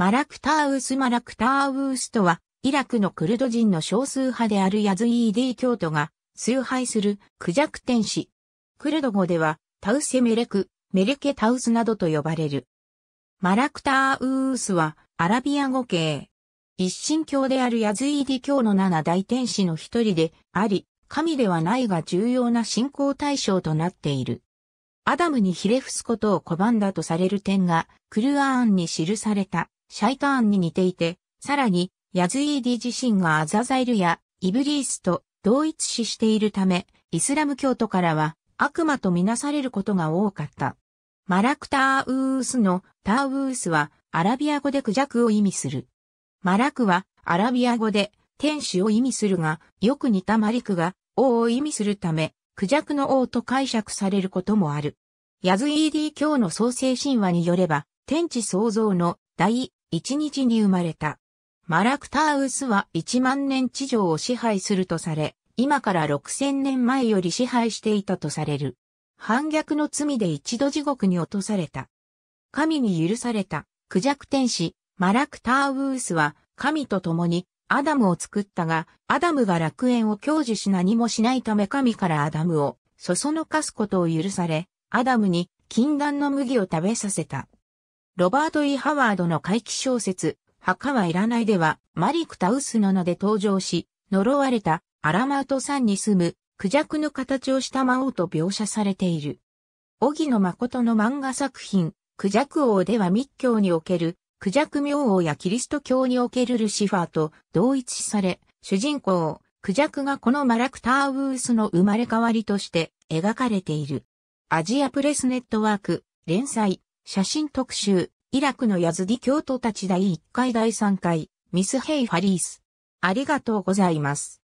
マラクターウス・マラクターウスとは、イラクのクルド人の少数派であるヤズイーディ教徒が崇拝するクジャク天使。クルド語では、タウセメレク、メレケタウスなどと呼ばれる。マラクターウースは、アラビア語系。一神教であるヤズイーディ教の七大天使の一人であり、神ではないが重要な信仰対象となっている。アダムにひれ伏すことを拒んだとされる点が、クルアーンに記されたシャイターンに似ていて、さらに、ヤズイーディ自身がアザザイルやイブリースと同一視しているため、イスラム教徒からは悪魔とみなされることが多かった。マラクターウースのターウースはアラビア語でクジャクを意味する。マラクはアラビア語で天使を意味するが、よく似たマリクが王を意味するため、クジャクの王と解釈されることもある。ヤズイーディ教の創世神話によれば、天地創造の大1日に生まれた。マラクターウスは1万年地上を支配するとされ、今から6000年前より支配していたとされる。反逆の罪で一度地獄に落とされた。神に許された、苦弱天使、マラクターウースは、神と共に、アダムを作ったが、アダムが楽園を享受し何もしないため神からアダムを、そそのかすことを許され、アダムに、禁断の麦を食べさせた。ロバート・ E・ ハワードの怪奇小説、墓はいらないでは、マリク・タウスなので登場し、呪われたアラマウト山に住む、クジャクの形をした魔王と描写されている。荻野誠の漫画作品、クジャク王では密教における、クジャク明王やキリスト教におけるルシファーと同一視され、主人公、クジャクがこのマラクターウースの生まれ変わりとして描かれている。アジアプレスネットワーク、連載、写真特集、イラクのヤズディ京都たち第1回第3回、ミス・ヘイ・ファリース。ありがとうございます。